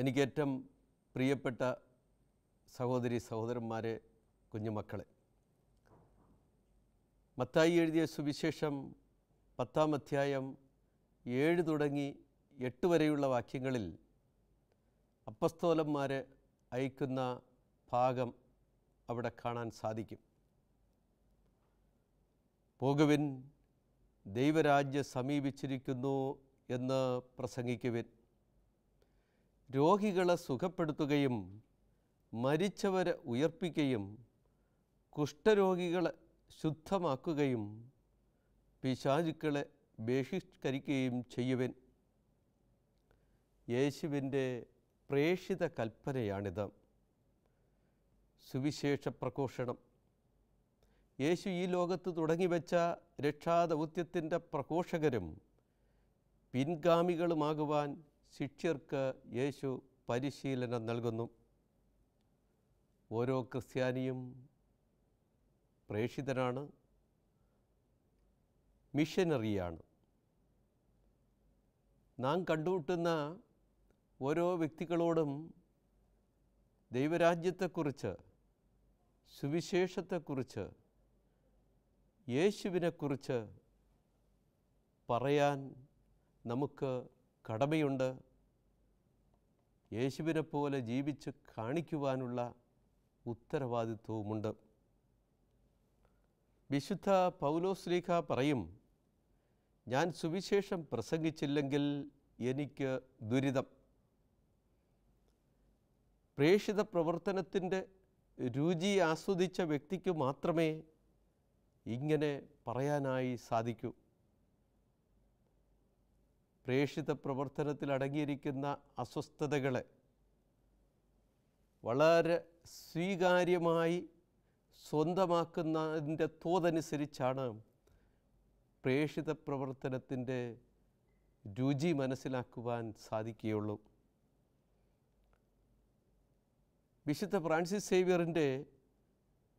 എനിക്കേറ്റവും പ്രിയപ്പെട്ട സഹോദരി സഹോദരന്മാരെ കുഞ്ഞുമക്കളെ മത്തായി എഴുതിയ സുവിശേഷം പത്താം അധ്യായം ഏഴ് തുടങ്ങി എട്ട് വരെയുള്ള വാക്യങ്ങളിൽ അപ്പസ്തോലന്മാർ അയക്കുന്ന ഭാഗം അവിടെ കാണാൻ സാധിക്കും പോകുവിൻ ദൈവരാജ്യ സമീപിച്ചിരിക്കുന്നു എന്ന് പ്രസംഗിക്കുവിൻ രോഗികളെ സുഖപ്പെടുത്തുകയും മരിച്ചവരെ ഉയർപ്പിക്കുകയും കുഷ്ഠരോഗികളെ ശുദ്ധമാക്കുകയും പിശാചുക്കളെ ബഹിഷ്കരിക്കുകയും ചെയ്യുവൻ യേശുവിൻ്റെ പ്രേഷിത കൽപ്പനയാണിത് സുവിശേഷ പ്രഘോഷണം യേശു ഈ ലോകത്ത് തുടങ്ങിവെച്ച രക്ഷാദൗത്യത്തിൻ്റെ പ്രഘോഷകരും പിൻഗാമികളുമാകുവാൻ ശിഷ്യർക്ക് യേശു പരിശീലനം നൽകുന്നു ഓരോ ക്രിസ്ത്യാനിയും പ്രേഷിതനാണ് മിഷനറിയാണ് നാം കണ്ടുമുട്ടുന്ന ഓരോ വ്യക്തികളോടും ദൈവരാജ്യത്തെക്കുറിച്ച് സുവിശേഷത്തെക്കുറിച്ച് യേശുവിനെക്കുറിച്ച് പറയാൻ നമുക്ക് കടമയുണ്ട് യേശുവിനെ പോലെ ജീവിച്ച് കാണിക്കുവാനുള്ള ഉത്തരവാദിത്വവുമുണ്ട് വിശുദ്ധ പൗലോസ്ലീഖ പറയും ഞാൻ സുവിശേഷം പ്രസംഗിച്ചില്ലെങ്കിൽ എനിക്ക് ദുരിതം പ്രേഷിത പ്രവർത്തനത്തിൻ്റെ രുചി ആസ്വദിച്ച വ്യക്തിക്ക് മാത്രമേ ഇങ്ങനെ പറയാനായി സാധിക്കൂ പ്രേഷിത പ്രവർത്തനത്തിൽ അടങ്ങിയിരിക്കുന്ന അസ്വസ്ഥതകളെ വളരെ സ്വീകാര്യമായി സ്വന്തമാക്കുന്നതിൻ്റെ തോതനുസരിച്ചാണ് പ്രേഷിത പ്രവർത്തനത്തിൻ്റെ രുചി മനസ്സിലാക്കുവാൻ സാധിക്കുകയുള്ളൂ വിശുദ്ധ ഫ്രാൻസിസ് സേവിയറിൻ്റെ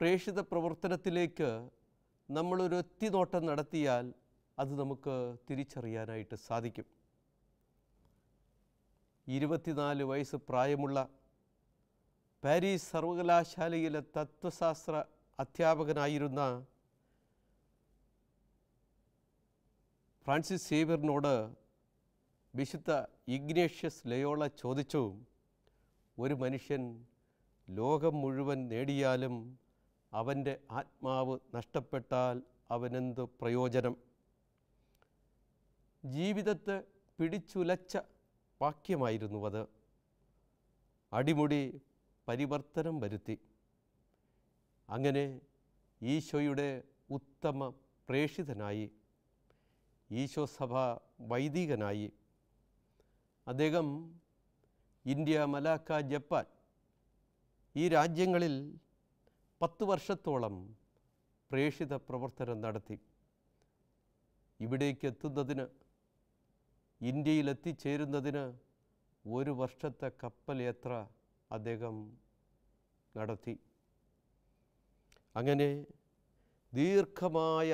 പ്രേഷിത പ്രവർത്തനത്തിലേക്ക് നമ്മളൊരു ഒത്തിനോട്ടം നടത്തിയാൽ അത് നമുക്ക് തിരിച്ചറിയാനായിട്ട് സാധിക്കും ഇരുപത്തിനാല് വയസ്സ് പ്രായമുള്ള പാരീസ് സർവകലാശാലയിലെ തത്വശാസ്ത്ര അധ്യാപകനായിരുന്ന ഫ്രാൻസിസ് സേവിയറിനോട് വിശുദ്ധ ഇഗ്നേഷ്യസ് ലയോള ചോദിച്ചു ഒരു മനുഷ്യൻ ലോകം മുഴുവൻ നേടിയാലും അവൻ്റെ ആത്മാവ് നഷ്ടപ്പെട്ടാൽ അവനെന്ത് പ്രയോജനം ജീവിതത്തെ പിടിച്ചുലച്ച വാക്യമായിരുന്നു അത് അടിമുടി പരിവർത്തനം വരുത്തി അങ്ങനെ ഈശോയുടെ ഉത്തമ പ്രേഷിതനായി ഈശോ സഭ വൈദികനായി അദ്ദേഹം ഇന്ത്യ മലാക്ക ജപ്പാൻ ഈ രാജ്യങ്ങളിൽ പത്തു വർഷത്തോളം പ്രേഷിത പ്രവർത്തനം നടത്തി ഇവിടേക്ക് എത്തുന്നതിന് ഇന്ത്യയിൽ എത്തിച്ചേരുന്നതിന് ഒരു വർഷത്തെ കപ്പൽ യാത്ര അദ്ദേഹം നടത്തി അങ്ങനെ ദീർഘമായ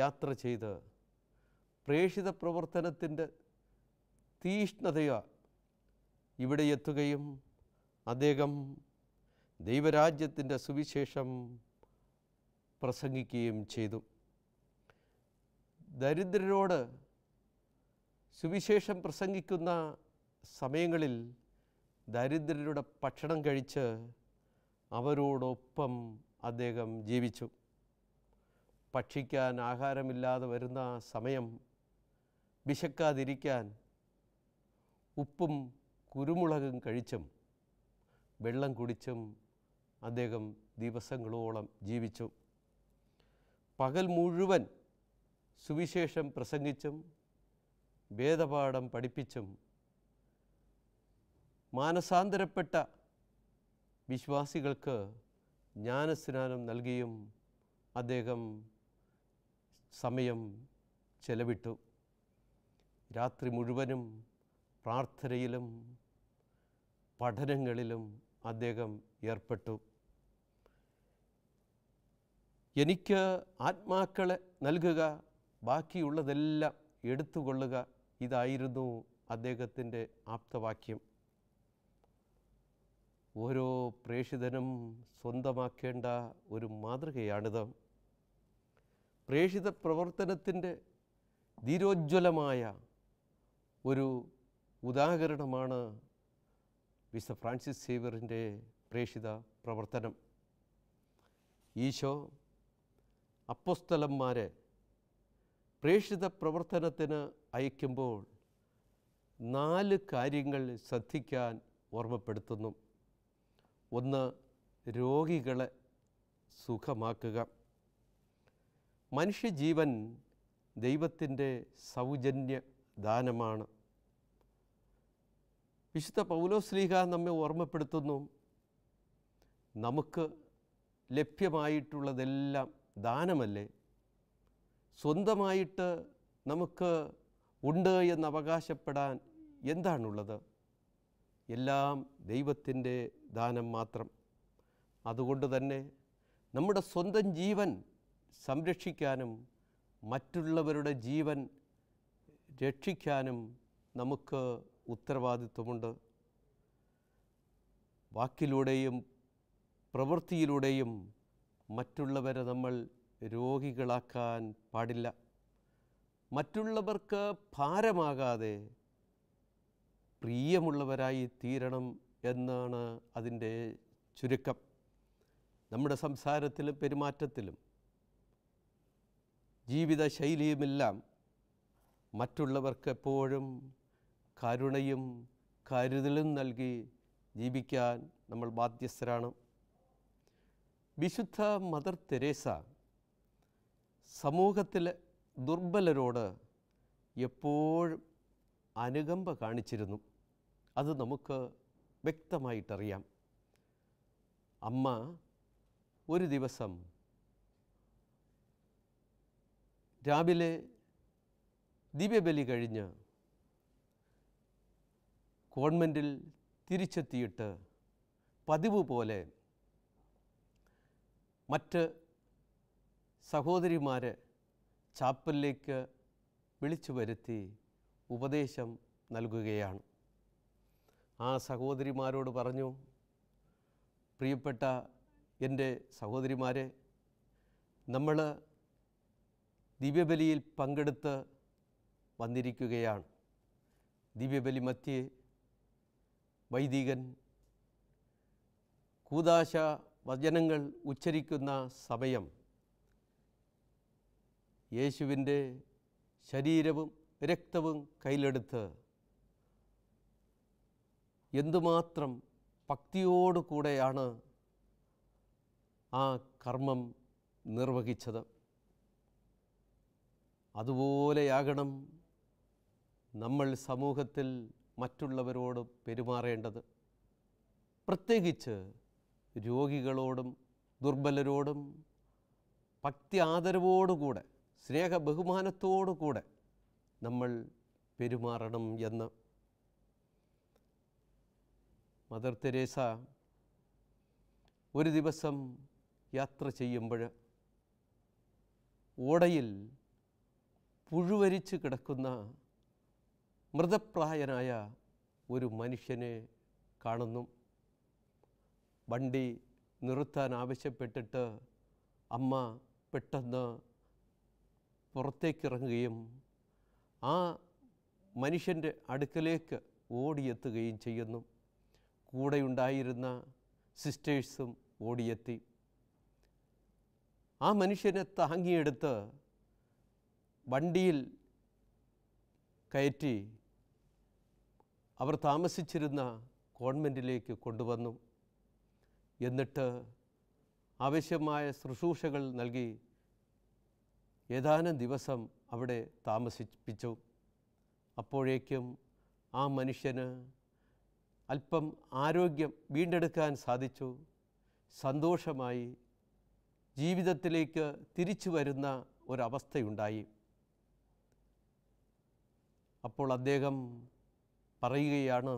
യാത്ര ചെയ്ത് പ്രേഷിത പ്രവർത്തനത്തിൻ്റെ തീഷ്ണതയ ഇവിടെ എത്തുകയും അദ്ദേഹം ദൈവരാജ്യത്തിൻ്റെ സുവിശേഷം പ്രസംഗിക്കുകയും ചെയ്തു ദരിദ്രരോട് സുവിശേഷം പ്രസംഗിക്കുന്ന സമയങ്ങളിൽ ദരിദ്രരുടെ ഭക്ഷണം കഴിച്ച് അവരോടൊപ്പം അദ്ദേഹം ജീവിച്ചു ഭക്ഷിക്കാൻ ആഹാരമില്ലാതെ വരുന്ന സമയം വിശക്കാതിരിക്കാൻ ഉപ്പും കുരുമുളകും കഴിച്ചും വെള്ളം കുടിച്ചും അദ്ദേഹം ദിവസങ്ങളോളം ജീവിച്ചു പകൽ മുഴുവൻ സുവിശേഷം പ്രസംഗിച്ചും വേദപാഠം പഠിപ്പിച്ചും മാനസാന്തരപ്പെട്ട വിശ്വാസികൾക്ക് ജ്ഞാനസ്നാനം നൽകിയും അദ്ദേഹം സമയം ചെലവിട്ടു രാത്രി മുഴുവനും പ്രാർത്ഥനയിലും പഠനങ്ങളിലും അദ്ദേഹം ഏർപ്പെട്ടു എനിക്ക് ആത്മാക്കളെ നൽകുക ബാക്കിയുള്ളതെല്ലാം എടുത്തുകൊള്ളുക ഇതായിരുന്നു അദ്ദേഹത്തിൻ്റെ ആപ്തവാക്യം ഓരോ പ്രേഷിതനും സ്വന്തമാക്കേണ്ട ഒരു മാതൃകയാണിത് പ്രേഷിത പ്രവർത്തനത്തിൻ്റെ ധീരോജ്വലമായ ഒരു ഉദാഹരണമാണ് വിശുദ്ധ ഫ്രാൻസിസ് സേവിയറിൻ്റെ പ്രേഷിത പ്രവർത്തനം ഈശോ അപ്പൊസ്തലന്മാരെ പ്രേഷിത പ്രവർത്തനത്തിന് അയക്കുമ്പോൾ നാല് കാര്യങ്ങൾ ശ്രദ്ധിക്കാൻ ഓർമ്മപ്പെടുത്തുന്നു ഒന്ന് രോഗികളെ സുഖമാക്കുക മനുഷ്യജീവൻ ദൈവത്തിൻ്റെ സൗജന്യ ദാനമാണ് വിശുദ്ധ പൗലോസ്ലീഹ നമ്മെ ഓർമ്മപ്പെടുത്തുന്നു നമുക്ക് ലഭ്യമായിട്ടുള്ളതെല്ലാം ദാനമല്ലേ സ്വന്തമായിട്ട് നമുക്ക് ഉണ്ട് എന്ന് അവകാശപ്പെടാൻ എന്താണുള്ളത് എല്ലാം ദൈവത്തിൻ്റെ ദാനം മാത്രം അതുകൊണ്ട് തന്നെ നമ്മുടെ സ്വന്തം ജീവൻ സംരക്ഷിക്കാനും മറ്റുള്ളവരുടെ ജീവൻ രക്ഷിക്കാനും നമുക്ക് ഉത്തരവാദിത്വമുണ്ട് വാക്കിലൂടെയും പ്രവൃത്തിയിലൂടെയും മറ്റുള്ളവരെ നമ്മൾ രോഗികളാക്കാൻ പാടില്ല മറ്റുള്ളവർക്ക് ഭാരമാകാതെ പ്രിയമുള്ളവരായി തീരണം എന്നാണ് അതിൻ്റെ ചുരുക്കം നമ്മുടെ സംസാരത്തിലും പെരുമാറ്റത്തിലും ജീവിതശൈലിയുമെല്ലാം മറ്റുള്ളവർക്ക് എപ്പോഴും കരുണയും കരുതലും നൽകി ജീവിക്കാൻ നമ്മൾ ബാധ്യസ്ഥരാണ് വിശുദ്ധ മദർ തെരേസ സമൂഹത്തിൽ ദുർബലരോട് എപ്പോഴും അനുകമ്പ കാണിച്ചിരുന്നു അത് നമുക്ക് വ്യക്തമായിട്ടറിയാം അമ്മ ഒരു ദിവസം രാവിലെ ദിവ്യബലി കഴിഞ്ഞ് കോൺവെൻറ്റിൽ തിരിച്ചെത്തിയിട്ട് പതിവ് പോലെ മറ്റ് സഹോദരിമാരെ ചാപ്പലിലേക്ക് വിളിച്ചു വരുത്തി ഉപദേശം നൽകുകയാണ് ആ സഹോദരിമാരോട് പറഞ്ഞു പ്രിയപ്പെട്ട എൻ്റെ സഹോദരിമാരെ നമ്മൾ ദിവ്യബലിയിൽ പങ്കെടുത്ത് വന്നിരിക്കുകയാണ് ദിവ്യബലി മധ്യേ വൈദികൻ കൂതാശ വചനങ്ങൾ ഉച്ചരിക്കുന്ന സമയം യേശുവിൻ്റെ ശരീരവും രക്തവും കയ്യിലെടുത്ത് എന്തുമാത്രം ഭക്തിയോടുകൂടെയാണ് ആ കർമ്മം നിർവഹിച്ചത് അതുപോലെയാകണം നമ്മൾ സമൂഹത്തിൽ മറ്റുള്ളവരോട് പെരുമാറേണ്ടത് പ്രത്യേകിച്ച് രോഗികളോടും ദുർബലരോടും ഭക്തി ആദരവോടുകൂടെ സ്നേഹ ബഹുമാനത്തോടു കൂടെ നമ്മൾ പെരുമാറണം എന്ന് മദർ തെരേസ ഒരു ദിവസം യാത്ര ചെയ്യുമ്പോൾ ഓടയിൽ പുഴുവരിച്ച് കിടക്കുന്ന മൃതപ്രായനായ ഒരു മനുഷ്യനെ കാണുന്നു വണ്ടി നിർത്താൻ ആവശ്യപ്പെട്ടിട്ട് അമ്മ പെട്ടെന്ന് പുറത്തേക്കിറങ്ങുകയും ആ മനുഷ്യൻ്റെ അടുക്കലേക്ക് ഓടിയെത്തുകയും ചെയ്യുന്നു കൂടെയുണ്ടായിരുന്ന സിസ്റ്റേഴ്സും ഓടിയെത്തി ആ മനുഷ്യനെ താങ്ങിയെടുത്ത് വണ്ടിയിൽ കയറ്റി അവർ താമസിച്ചിരുന്ന കോൺവെൻറ്റിലേക്ക് കൊണ്ടുവന്നു എന്നിട്ട് ആവശ്യമായ ശുശ്രൂഷകൾ നൽകി ഏതാനും ദിവസം അവിടെ താമസിപ്പിച്ചു അപ്പോഴേക്കും ആ മനുഷ്യന് അല്പം ആരോഗ്യം വീണ്ടെടുക്കാൻ സാധിച്ചു സന്തോഷമായി ജീവിതത്തിലേക്ക് തിരിച്ചു വരുന്ന ഒരവസ്ഥയുണ്ടായി അപ്പോൾ അദ്ദേഹം പറയുകയാണ്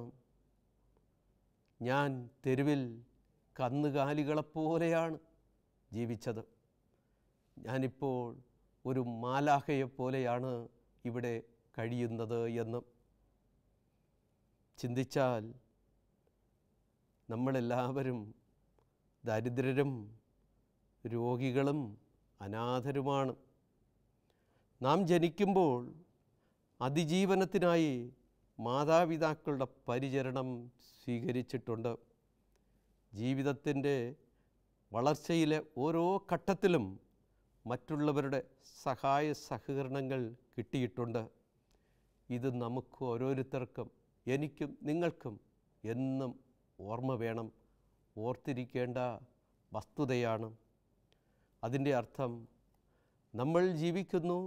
ഞാൻ തെരുവിൽ കന്നുകാലികളെപ്പോലെയാണ് ജീവിച്ചത് ഞാനിപ്പോൾ ഒരു മാലാഹയെപ്പോലെയാണ് ഇവിടെ കഴിയുന്നത് എന്ന് ചിന്തിച്ചാൽ നമ്മളെല്ലാവരും ദരിദ്രരും രോഗികളും അനാഥരുമാണ് നാം ജനിക്കുമ്പോൾ അതിജീവനത്തിനായി മാതാപിതാക്കളുടെ പരിചരണം സ്വീകരിച്ചിട്ടുണ്ട് ജീവിതത്തിൻ്റെ വളർച്ചയിലെ ഓരോ ഘട്ടത്തിലും മറ്റുള്ളവരുടെ സഹായ സഹകരണങ്ങൾ കിട്ടിയിട്ടുണ്ട് ഇത് നമുക്ക് ഓരോരുത്തർക്കും എനിക്കും നിങ്ങൾക്കും എന്നും ഓർമ്മ വേണം ഓർത്തിരിക്കേണ്ട വസ്തുതയാണ് അതിൻ്റെ അർത്ഥം നമ്മൾ ജീവിക്കുന്നു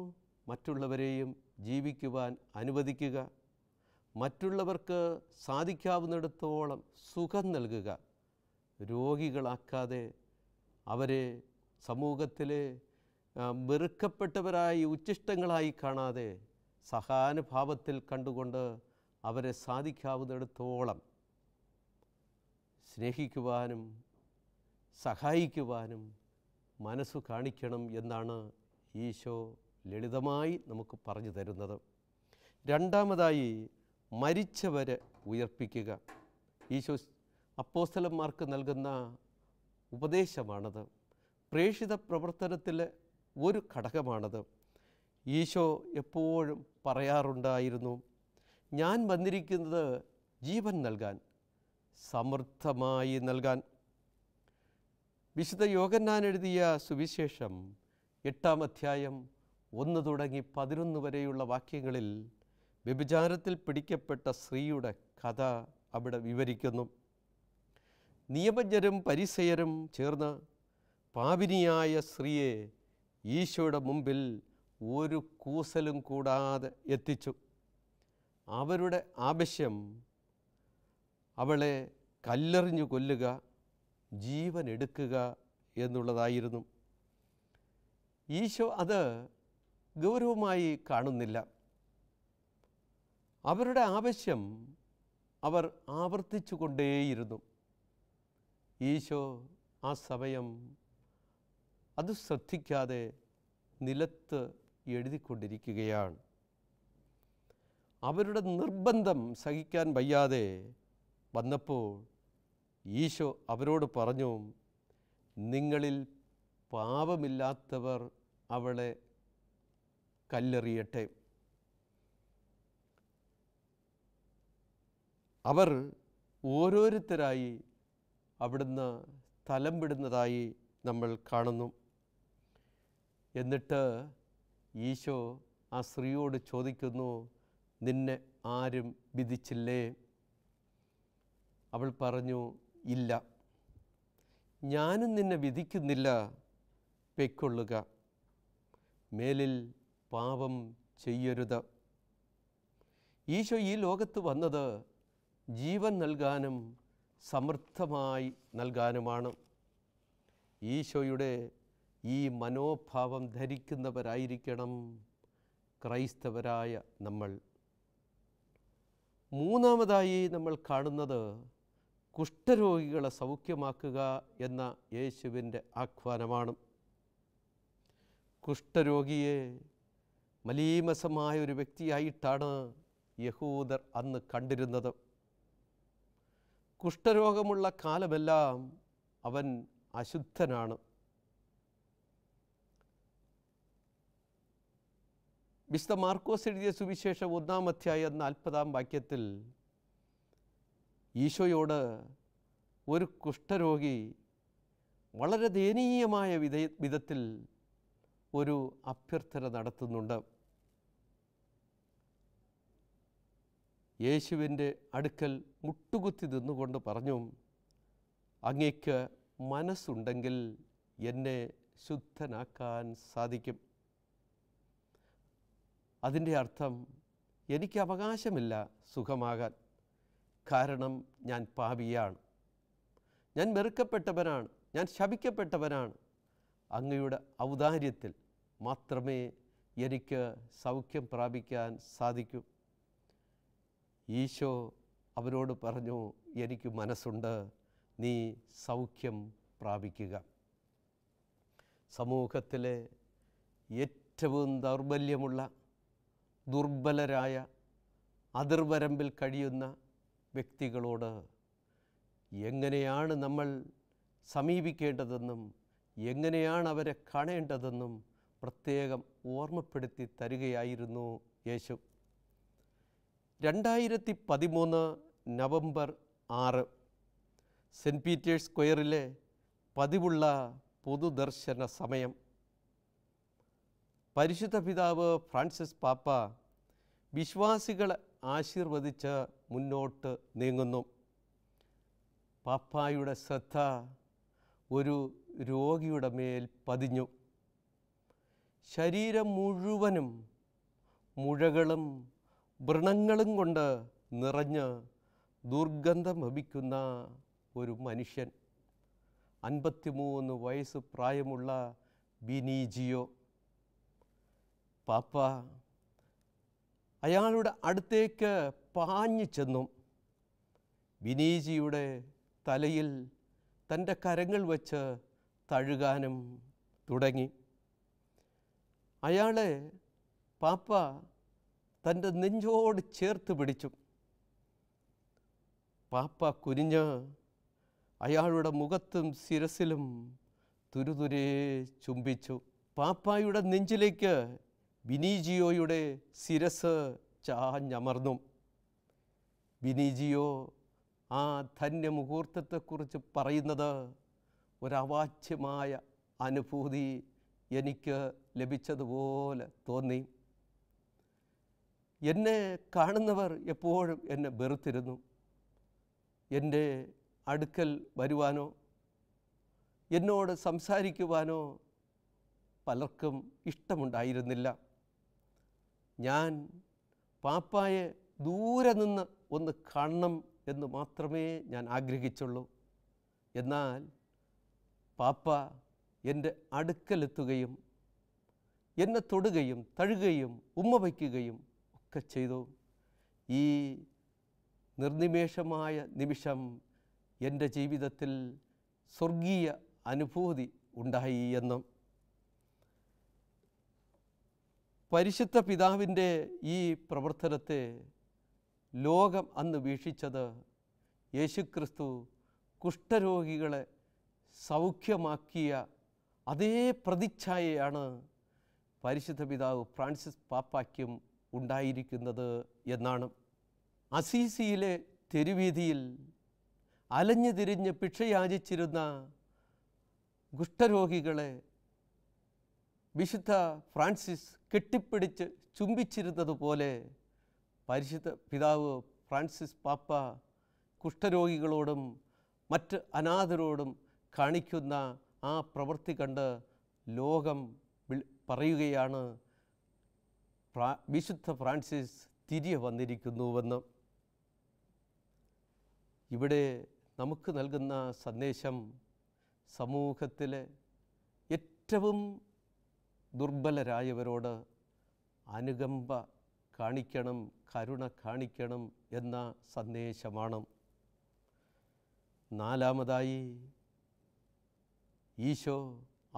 മറ്റുള്ളവരെയും ജീവിക്കുവാൻ അനുവദിക്കുക മറ്റുള്ളവർക്ക് സാധിക്കാവുന്നിടത്തോളം സുഖം നൽകുക രോഗികളാക്കാതെ അവരെ സമൂഹത്തിലെ വെറുക്കപ്പെട്ടവരായി ഉച്ചിഷ്ടങ്ങളായി കാണാതെ സഹാനുഭാവത്തിൽ കണ്ടുകൊണ്ട് അവരെ സാധിക്കാവുന്നിടത്തോളം സ്നേഹിക്കുവാനും സഹായിക്കുവാനും മനസ്സു കാണിക്കണം എന്നാണ് ഈശോ ലളിതമായി നമുക്ക് പറഞ്ഞു തരുന്നത് രണ്ടാമതായി മരിച്ചവരെ ഉയർപ്പിക്കുക ഈശോ അപ്പോസ്തലന്മാർക്ക് നൽകുന്ന ഉപദേശമാണത് പ്രേഷിത പ്രവർത്തനത്തിലെ ഒരു ഘടകമാണത് ഈശോ എപ്പോഴും പറയാറുണ്ടായിരുന്നു ഞാൻ വന്നിരിക്കുന്നത് ജീവൻ നൽകാൻ സമൃദ്ധമായി നൽകാൻ വിശുദ്ധ യോഗന്നാൻ എഴുതിയ സുവിശേഷം എട്ടാം അധ്യായം ഒന്ന് തുടങ്ങി പതിനൊന്ന് വരെയുള്ള വാക്യങ്ങളിൽ വ്യഭിചാരത്തിൽ പിടിക്കപ്പെട്ട സ്ത്രീയുടെ കഥ അവിടെ വിവരിക്കുന്നു നിയമജ്ഞരും പരിസയരും ചേർന്ന് പാപിനിയായ സ്ത്രീയെ ഈശോയുടെ മുമ്പിൽ ഒരു കൂസലും കൂടാതെ എത്തിച്ചു അവരുടെ ആവശ്യം അവളെ കല്ലെറിഞ്ഞു കൊല്ലുക ജീവൻ എടുക്കുക എന്നുള്ളതായിരുന്നു ഈശോ അത് ഗൗരവമായി കാണുന്നില്ല അവരുടെ ആവശ്യം അവർ ആവർത്തിച്ചു കൊണ്ടേയിരുന്നു ഈശോ ആ സമയം അത് ശ്രദ്ധിക്കാതെ നിലത്ത് എഴുതിക്കൊണ്ടിരിക്കുകയാണ് അവരുടെ നിർബന്ധം സഹിക്കാൻ വയ്യാതെ വന്നപ്പോൾ ഈശോ അവരോട് പറഞ്ഞു നിങ്ങളിൽ പാപമില്ലാത്തവർ അവളെ കല്ലെറിയട്ടെ അവർ ഓരോരുത്തരായി അവിടുന്ന് തലം വിടുന്നതായി നമ്മൾ കാണുന്നു എന്നിട്ട് ഈശോ ആ സ്ത്രീയോട് ചോദിക്കുന്നു നിന്നെ ആരും വിധിച്ചില്ലേ അവൾ പറഞ്ഞു ഇല്ല ഞാനും നിന്നെ വിധിക്കുന്നില്ല പെക്കൊള്ളുക മേലിൽ പാപം ചെയ്യരുത് ഈശോ ഈ ലോകത്ത് വന്നത് ജീവൻ നൽകാനും സമൃദ്ധമായി നൽകാനുമാണ് ഈശോയുടെ ഈ മനോഭാവം ധരിക്കുന്നവരായിരിക്കണം ക്രൈസ്തവരായ നമ്മൾ മൂന്നാമതായി നമ്മൾ കാണുന്നത് കുഷ്ഠരോഗികളെ സൗഖ്യമാക്കുക എന്ന യേശുവിൻ്റെ ആഹ്വാനമാണ് കുഷ്ഠരോഗിയെ മലീമസമായ ഒരു വ്യക്തിയായിട്ടാണ് യഹൂദർ അന്ന് കണ്ടിരുന്നത് കുഷ്ഠരോഗമുള്ള കാലമെല്ലാം അവൻ അശുദ്ധനാണ് വിശുദ്ധ മാർക്കോസ് എഴുതിയ സുവിശേഷം ഒന്നാം അധ്യായം നാൽപ്പതാം വാക്യത്തിൽ ഈശോയോട് ഒരു കുഷ്ഠരോഗി വളരെ ദയനീയമായ വിധ വിധത്തിൽ ഒരു അഭ്യർത്ഥന നടത്തുന്നുണ്ട് യേശുവിൻ്റെ അടുക്കൽ മുട്ടുകുത്തി നിന്നുകൊണ്ട് പറഞ്ഞു അങ്ങേക്ക് മനസ്സുണ്ടെങ്കിൽ എന്നെ ശുദ്ധനാക്കാൻ സാധിക്കും അതിൻ്റെ അർത്ഥം എനിക്ക് അവകാശമില്ല സുഖമാകാൻ കാരണം ഞാൻ പാപിയാണ് ഞാൻ വെറുക്കപ്പെട്ടവനാണ് ഞാൻ ശപിക്കപ്പെട്ടവനാണ് അങ്ങയുടെ ഔദാര്യത്തിൽ മാത്രമേ എനിക്ക് സൗഖ്യം പ്രാപിക്കാൻ സാധിക്കൂ ഈശോ അവരോട് പറഞ്ഞു എനിക്ക് മനസ്സുണ്ട് നീ സൗഖ്യം പ്രാപിക്കുക സമൂഹത്തിലെ ഏറ്റവും ദൗർബല്യമുള്ള ദുർബലരായ അതിർവരമ്പിൽ കഴിയുന്ന വ്യക്തികളോട് എങ്ങനെയാണ് നമ്മൾ സമീപിക്കേണ്ടതെന്നും എങ്ങനെയാണ് അവരെ കാണേണ്ടതെന്നും പ്രത്യേകം ഓർമ്മപ്പെടുത്തി തരികയായിരുന്നു യേശു രണ്ടായിരത്തി പതിമൂന്ന് നവംബർ ആറ് സെൻറ്റ് പീറ്റേഴ്സ് സ്ക്വയറിലെ പതിവുള്ള പൊതുദർശന സമയം പരിശുദ്ധ പിതാവ് ഫ്രാൻസിസ് പാപ്പ വിശ്വാസികളെ ആശീർവദിച്ച് മുന്നോട്ട് നീങ്ങുന്നു പാപ്പായുടെ ശ്രദ്ധ ഒരു രോഗിയുടെ മേൽ പതിഞ്ഞു ശരീരം മുഴുവനും മുഴകളും വ്രണങ്ങളും കൊണ്ട് നിറഞ്ഞ് ദുർഗന്ധം വമിക്കുന്ന ഒരു മനുഷ്യൻ അൻപത്തിമൂന്ന് വയസ്സ് പ്രായമുള്ള ബിനീജിയോ പാപ്പ അയാളുടെ അടുത്തേക്ക് പാഞ്ഞു ചെന്നും വിനീജിയുടെ തലയിൽ തൻ്റെ കരങ്ങൾ വച്ച് തഴുകാനും തുടങ്ങി അയാളെ പാപ്പ തൻ്റെ നെഞ്ചോട് ചേർത്ത് പിടിച്ചു പാപ്പ കുനിഞ്ഞ് അയാളുടെ മുഖത്തും ശിരസിലും തുരുതുരേ ചുംബിച്ചു പാപ്പായുടെ നെഞ്ചിലേക്ക് വിനീജിയോയുടെ ശിരസ് ചാഞ്ഞമർന്നു വിനീജിയോ ആ ധന്യമുഹൂർത്തത്തെക്കുറിച്ച് പറയുന്നത് ഒരവാച്യമായ അനുഭൂതി എനിക്ക് ലഭിച്ചതുപോലെ തോന്നി എന്നെ കാണുന്നവർ എപ്പോഴും എന്നെ വെറുത്തിരുന്നു എൻ്റെ അടുക്കൽ വരുവാനോ എന്നോട് സംസാരിക്കുവാനോ പലർക്കും ഇഷ്ടമുണ്ടായിരുന്നില്ല ഞാൻ പാപ്പായെ ദൂരെ നിന്ന് ഒന്ന് കാണണം എന്ന് മാത്രമേ ഞാൻ ആഗ്രഹിച്ചുള്ളൂ എന്നാൽ പാപ്പ എൻ്റെ അടുക്കലെത്തുകയും എന്നെ തൊടുകയും തഴുകയും ഉമ്മ വയ്ക്കുകയും ഒക്കെ ചെയ്തു ഈ നിർനിമേഷമായ നിമിഷം എൻ്റെ ജീവിതത്തിൽ സ്വർഗീയ അനുഭൂതി ഉണ്ടായി എന്നും പരിശുദ്ധ പിതാവിൻ്റെ ഈ പ്രവർത്തനത്തെ ലോകം അന്ന് വീക്ഷിച്ചത് യേശുക്രിസ്തു കുഷ്ഠരോഗികളെ സൗഖ്യമാക്കിയ അതേ പ്രതിച്ഛായയാണ് പരിശുദ്ധ പിതാവ് ഫ്രാൻസിസ് പാപ്പാക്യം ഉണ്ടായിരിക്കുന്നത് എന്നാണ് അസീസിയിലെ തെരുവീതിയിൽ അലഞ്ഞു തിരിഞ്ഞ് ഭിക്ഷയാചിച്ചിരുന്ന കുഷ്ഠരോഗികളെ വിശുദ്ധ ഫ്രാൻസിസ് കെട്ടിപ്പിടിച്ച് ചുംബിച്ചിരുന്നതുപോലെ പരിശുദ്ധ പിതാവ് ഫ്രാൻസിസ് പാപ്പ കുഷ്ഠരോഗികളോടും മറ്റ് അനാഥരോടും കാണിക്കുന്ന ആ പ്രവൃത്തി കണ്ട് ലോകം പറയുകയാണ് വിശുദ്ധ ഫ്രാൻസിസ് തിരികെ വന്നിരിക്കുന്നുവെന്ന് ഇവിടെ നമുക്ക് നൽകുന്ന സന്ദേശം സമൂഹത്തിലെ ഏറ്റവും ദുർബലരായവരോട് അനുകമ്പ കാണിക്കണം കരുണ കാണിക്കണം എന്ന സന്ദേശമാണ് നാലാമതായി ഈശോ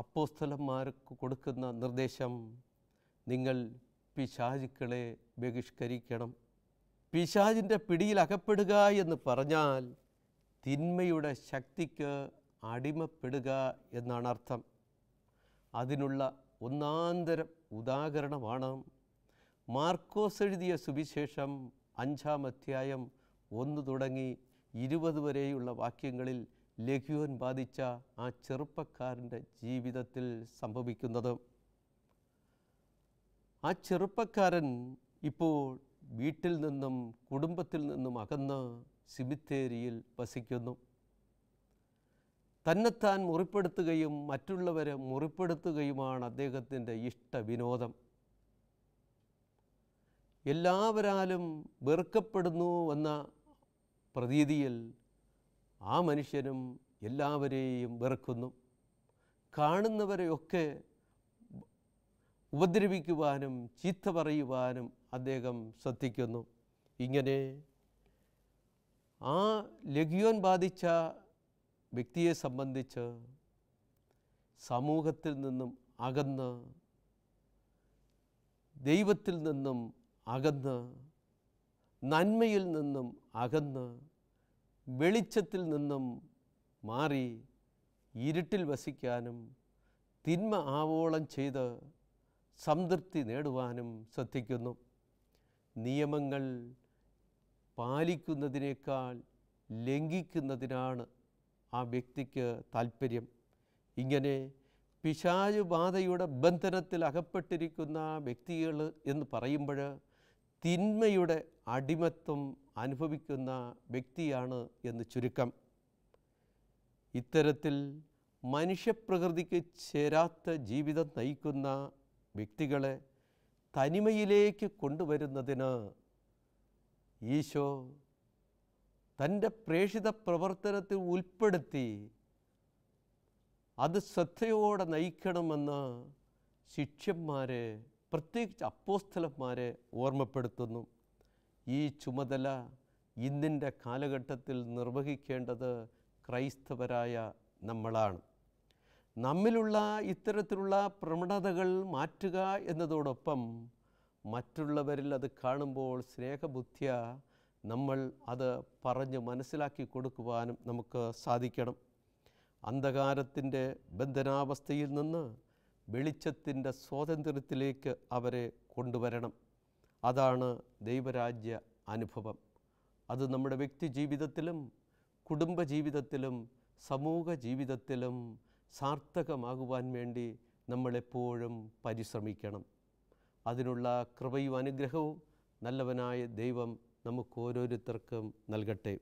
അപ്പോസ്തലന്മാർക്ക് കൊടുക്കുന്ന നിർദ്ദേശം നിങ്ങൾ പിശാചുക്കളെ ബഹിഷ്കരിക്കണം പിശാചിൻ്റെ പിടിയിൽ അകപ്പെടുക എന്ന് പറഞ്ഞാൽ തിന്മയുടെ ശക്തിക്ക് അടിമപ്പെടുക എന്നാണ് അർത്ഥം അതിനുള്ള ഒന്നാന്തരം ഉദാഹരണമാണ് മാർക്കോസ് എഴുതിയ സുവിശേഷം അഞ്ചാം അധ്യായം ഒന്ന് തുടങ്ങി ഇരുപത് വരെയുള്ള വാക്യങ്ങളിൽ ലഘുവൻ ബാധിച്ച ആ ചെറുപ്പക്കാരൻ്റെ ജീവിതത്തിൽ സംഭവിക്കുന്നത് ആ ചെറുപ്പക്കാരൻ ഇപ്പോൾ വീട്ടിൽ നിന്നും കുടുംബത്തിൽ നിന്നും അകന്ന് സിമിത്തേരിയിൽ വസിക്കുന്നു തന്നെത്താൻ മുറിപ്പെടുത്തുകയും മറ്റുള്ളവരെ മുറിപ്പെടുത്തുകയുമാണ് അദ്ദേഹത്തിൻ്റെ ഇഷ്ടവിനോദം എല്ലാവരാലും വെറുക്കപ്പെടുന്നു എന്ന പ്രതീതിയിൽ ആ മനുഷ്യനും എല്ലാവരെയും വെറുക്കുന്നു കാണുന്നവരെയൊക്കെ ഉപദ്രവിക്കുവാനും ചീത്ത പറയുവാനും അദ്ദേഹം ശ്രദ്ധിക്കുന്നു ഇങ്ങനെ ആ ലഘിയോൻ ബാധിച്ച വ്യക്തിയെ സംബന്ധിച്ച് സമൂഹത്തിൽ നിന്നും അകന്ന് ദൈവത്തിൽ നിന്നും അകന്ന് നന്മയിൽ നിന്നും അകന്ന് വെളിച്ചത്തിൽ നിന്നും മാറി ഇരുട്ടിൽ വസിക്കാനും തിന്മ ആവോളം ചെയ്ത് സംതൃപ്തി നേടുവാനും ശ്രദ്ധിക്കുന്നു നിയമങ്ങൾ പാലിക്കുന്നതിനേക്കാൾ ലംഘിക്കുന്നതിനാണ് ആ വ്യക്തിക്ക് താല്പര്യം ഇങ്ങനെ പിശാചു ബാധയുടെ ബന്ധനത്തിൽ അകപ്പെട്ടിരിക്കുന്ന വ്യക്തികൾ എന്ന് പറയുമ്പോൾ തിന്മയുടെ അടിമത്വം അനുഭവിക്കുന്ന വ്യക്തിയാണ് എന്ന് ചുരുക്കം ഇത്തരത്തിൽ മനുഷ്യപ്രകൃതിക്ക് ചേരാത്ത ജീവിതം നയിക്കുന്ന വ്യക്തികളെ തനിമയിലേക്ക് കൊണ്ടുവരുന്നതിന് ഈശോ തൻ്റെ പ്രേഷിത പ്രവർത്തനത്തിൽ ഉൾപ്പെടുത്തി അത് ശ്രദ്ധയോടെ നയിക്കണമെന്ന് ശിഷ്യന്മാരെ പ്രത്യേകിച്ച് അപ്പോസ്തലന്മാരെ ഓർമ്മപ്പെടുത്തുന്നു ഈ ചുമതല ഇന്നിൻ്റെ കാലഘട്ടത്തിൽ നിർവഹിക്കേണ്ടത് ക്രൈസ്തവരായ നമ്മളാണ് നമ്മിലുള്ള ഇത്തരത്തിലുള്ള പ്രവണതകൾ മാറ്റുക എന്നതോടൊപ്പം മറ്റുള്ളവരിൽ അത് കാണുമ്പോൾ സ്നേഹബുദ്ധിയ നമ്മൾ അത് പറഞ്ഞ് മനസ്സിലാക്കി കൊടുക്കുവാനും നമുക്ക് സാധിക്കണം അന്ധകാരത്തിൻ്റെ ബന്ധനാവസ്ഥയിൽ നിന്ന് വെളിച്ചത്തിൻ്റെ സ്വാതന്ത്ര്യത്തിലേക്ക് അവരെ കൊണ്ടുവരണം അതാണ് ദൈവരാജ്യ അനുഭവം അത് നമ്മുടെ വ്യക്തി ജീവിതത്തിലും കുടുംബ ജീവിതത്തിലും സമൂഹ ജീവിതത്തിലും സാർത്ഥകമാകുവാൻ വേണ്ടി നമ്മളെപ്പോഴും പരിശ്രമിക്കണം അതിനുള്ള കൃപയും അനുഗ്രഹവും നല്ലവനായ ദൈവം നമുക്ക് ഓരോരുത്തർക്കും നൽകട്ടെ